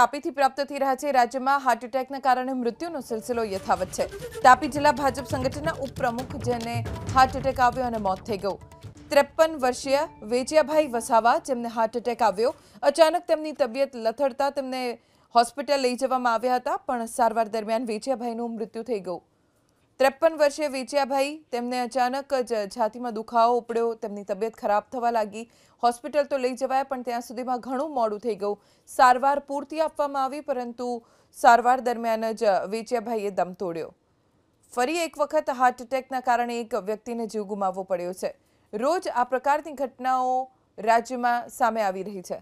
તાપીથી પ્રાપ્ત થઈ રહે છે રાજ્યમાં હાર્ટ એટેકના કારણે મૃત્યુનો સિલસિલો યથાવત છે તાપી જિલ્લા ભાજપ સંગઠના ઉપપ્રમુખ જેમને હાર્ટ એટેક આવ્યો અને મોત થઈ ગયું 53 વર્ષિયા વેજયાભાઈ વસાવા જેમને હાર્ટ એટેક આવ્યો અચાનક તેમની તબિયત લથડતા તેમને હોસ્પિટલ લઈ જવામાં આવ્યા હતા પણ સારવાર દરમિયાન વેજયાભાઈનું મૃત્યુ થઈ ગયું 53 વર્ષે વેચિયાભાઈ તેમણે અચાનક જ જાતીમાં દુખાવો ઉપડ્યો તેમની તબિયત ખરાબ થવા લાગી હોસ્પિટલ તો લઈ જવાય પણ ત્યાં સુધીમાં ઘણો મોડું થઈ ગયું સારવાર પૂરી થવામાં આવી પરંતુ સારવાર દરમિયાન જ વેચિયાભાઈએ દમ તોડ્યો ફરી એક વખત હાર્ટ એટેકના કારણે એક વ્યક્તિને જીવ ગુમાવવો પડ્યો છે રોજ આ પ્રકારની ઘટનાઓ રાજ્યમાં સામે આવી રહી છે